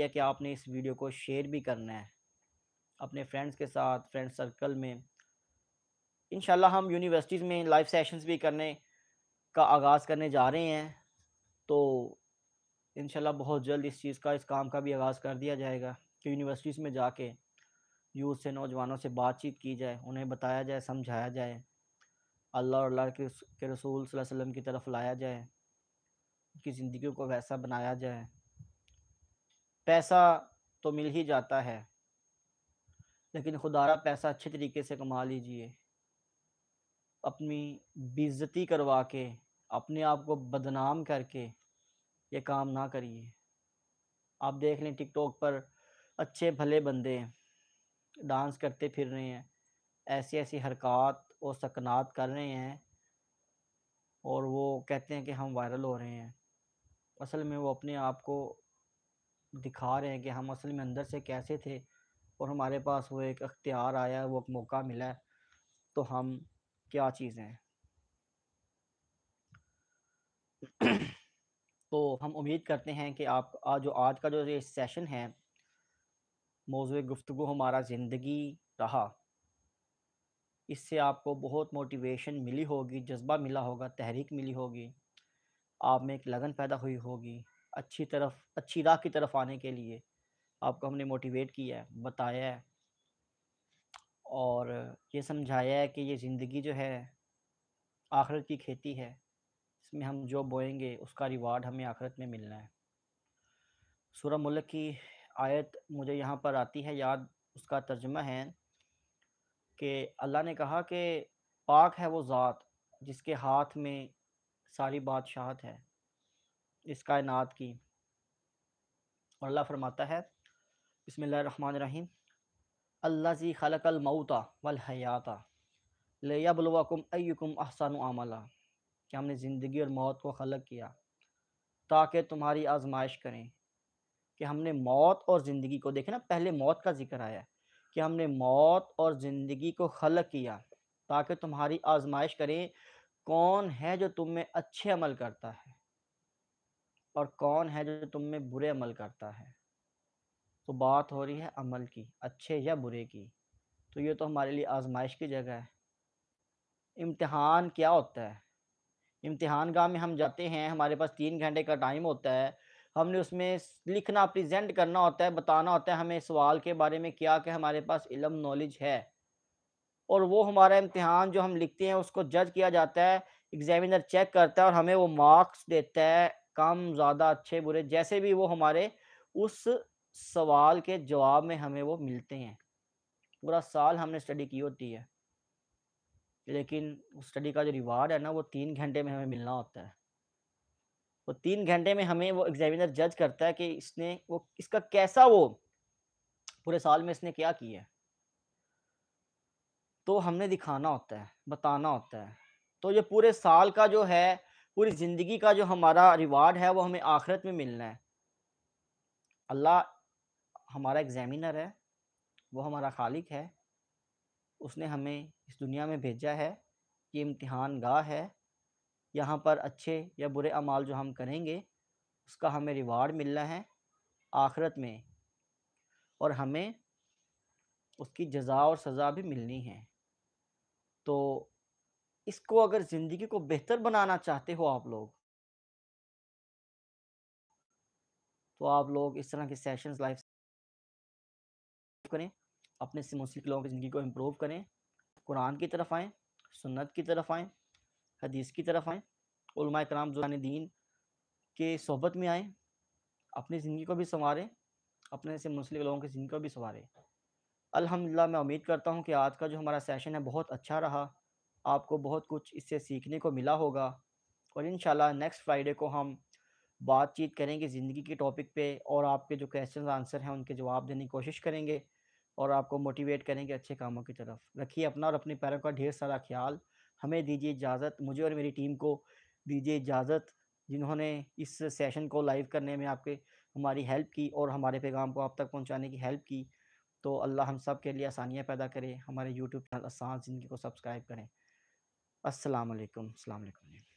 ہے کہ آپ نے اس ویڈیو کو شیئر بھی کرنا ہے اپنے فرینڈز کے ساتھ فرینڈ سرکل میں انشاءاللہ ہم یونیورسٹیز میں لائف سیشنز بھی کرنے کا آغاز کرنے جا رہے ہیں تو انشاءاللہ بہت جلد اس چیز کا اس کام کا بھی آغاز کر دیا جائے گا کہ یونیورسٹیز میں جا کے یوتھ سے نوجوانوں سے بات چیت کی جائے انہیں بتایا جائے سمجھایا جائے اللہ اور اللہ کے رسول صلی اللہ علیہ وسلم کی طرف لایا جائے ان کی زندگیوں کو ویسا بنایا جائے پیسہ تو مل ہی جاتا ہے لیکن خدا پیسہ اچھے طریقے سے کما لیجئے اپنی بیزتی کروا کے اپنے آپ کو بدنام کر کے یہ کام نہ کریے آپ دیکھ لیں ٹک ٹاک پر اچھے بھلے بندے ڈانس کرتے پھر رہے ہیں ایسی ایسی حرکات اور سکنات کر رہے ہیں اور وہ کہتے ہیں کہ ہم وائرل ہو رہے ہیں اصل میں وہ اپنے آپ کو دکھا رہے ہیں کہ ہم اصل میں اندر سے کیسے تھے اور ہمارے پاس وہ ایک اختیار آیا وہ ایک موقع ملا ہے تو ہم چیز چیزیں تو ہم امید کرتے ہیں کہ آپ آج آج کا جو سیشن ہے موضوع گفتگو ہمارا زندگی رہا اس سے آپ کو بہت موٹیویشن ملی ہوگی جذبہ ملا ہوگا تحریک ملی ہوگی آپ میں ایک لگن پیدا ہوئی ہوگی اچھی طرف اچھی راہ کی طرف آنے کے لیے آپ کو ہم نے موٹیویٹ کیا ہے بتایا ہے اور یہ سمجھایا ہے کہ یہ زندگی جو ہے آخرت کی کھیتی ہے اس میں ہم جو بوئیں گے اس کا ریوارڈ ہمیں آخرت میں ملنا ہے سورہ ملک کی آیت مجھے یہاں پر آتی ہے یاد اس کا ترجمہ ہے کہ اللہ نے کہا کہ پاک ہے وہ ذات جس کے ہاتھ میں ساری بادشاہت ہے اس کائنات کی اور اللہ فرماتا ہے بسم اللہ الرحمن الرحیم اللہ زی خلق الموتا والحیاتا لیا بلوکم ایکم احسان عملہ کہ ہم نے زندگی اور موت کو خلق کیا تاکہ تمہاری آزمائش کریں کہ ہم نے موت اور زندگی کو دیکھیں نا پہلے موت کا ذکر آیا ہے کہ ہم نے موت اور زندگی کو خلق کیا تاکہ تمہاری آزمائش کریں کون ہے جو تم میں اچھے عمل کرتا ہے اور کون ہے جو تم میں برے عمل کرتا ہے تو بات ہو رہی ہے عمل کی اچھے یا برے کی تو یہ تو ہمارے لیے آزمائش کی جگہ ہے امتحان کیا ہوتا ہے امتحان گاہ میں ہم جاتے ہیں ہمارے پاس تین گھنٹے کا ٹائم ہوتا ہے ہم نے اس میں لکھنا پریزنٹ کرنا ہوتا ہے بتانا ہوتا ہے ہمیں سوال کے بارے میں کیا کہ ہمارے پاس علم نالج ہے اور وہ ہمارا امتحان جو ہم لکھتے ہیں اس کو جج کیا جاتا ہے ایگزامینر چیک کرتا ہے اور ہمیں وہ مارکس دیتا ہے کم زیادہ اچھے برے جیسے بھی وہ ہمارے اس سوال کے جواب میں ہمیں وہ ملتے ہیں پورا سال ہم نے اسٹڈی کی ہوتی ہے لیکن اسٹڈی کا جو ریوارڈ ہے نا وہ تین گھنٹے میں ہمیں ملنا ہوتا ہے وہ تین گھنٹے میں ہمیں وہ ایگزامینر جج کرتا ہے کہ اس نے وہ اس کا کیسا وہ پورے سال میں اس نے کیا کیا ہے تو ہم نے دکھانا ہوتا ہے بتانا ہوتا ہے تو یہ پورے سال کا جو ہے پوری زندگی کا جو ہمارا ریوارڈ ہے وہ ہمیں آخرت میں ملنا ہے اللہ ہمارا ایگزامینر ہے وہ ہمارا خالق ہے اس نے ہمیں اس دنیا میں بھیجا ہے یہ امتحان گاہ ہے یہاں پر اچھے یا برے اعمال جو ہم کریں گے اس کا ہمیں ریوارڈ ملنا ہے آخرت میں اور ہمیں اس کی جزا اور سزا بھی ملنی ہے تو اس کو اگر زندگی کو بہتر بنانا چاہتے ہو آپ لوگ تو آپ لوگ اس طرح کے سیشنز لائف کریں اپنے سے منسلک لوگوں کی زندگی کو امپروو کریں قرآن کی طرف آئیں سنت کی طرف آئیں حدیث کی طرف آئیں علماء کرام زبان دین کے صحبت میں آئیں اپنی زندگی کو بھی سنواریں اپنے سے منسلک لوگوں کی زندگی کو بھی سنواریں الحمدللہ میں امید کرتا ہوں کہ آج کا جو ہمارا سیشن ہے بہت اچھا رہا آپ کو بہت کچھ اس سے سیکھنے کو ملا ہوگا اور انشاءاللہ نیکسٹ فرائیڈے کو ہم بات چیت کریں گے زندگی کے ٹاپک پہ اور آپ کے جو کویشچنز آنسر ہیں ان کے جواب دینے کی کوشش کریں گے اور آپ کو موٹیویٹ کریں گے اچھے کاموں کی طرف رکھیے اپنا اور اپنے پیروں کا ڈھیر سارا خیال ہمیں دیجیے اجازت مجھے اور میری ٹیم کو دیجیے اجازت جنہوں نے اس سیشن کو لائیو کرنے میں آپ کے ہماری ہیلپ کی اور ہمارے پیغام کو آپ تک پہنچانے کی ہیلپ کی تو اللہ ہم سب کے لیے آسانیاں پیدا کرے ہمارے یوٹیوب چینل آسان زندگی کو سبسکرائب کریں السلام علیکم السلام علیکم جی۔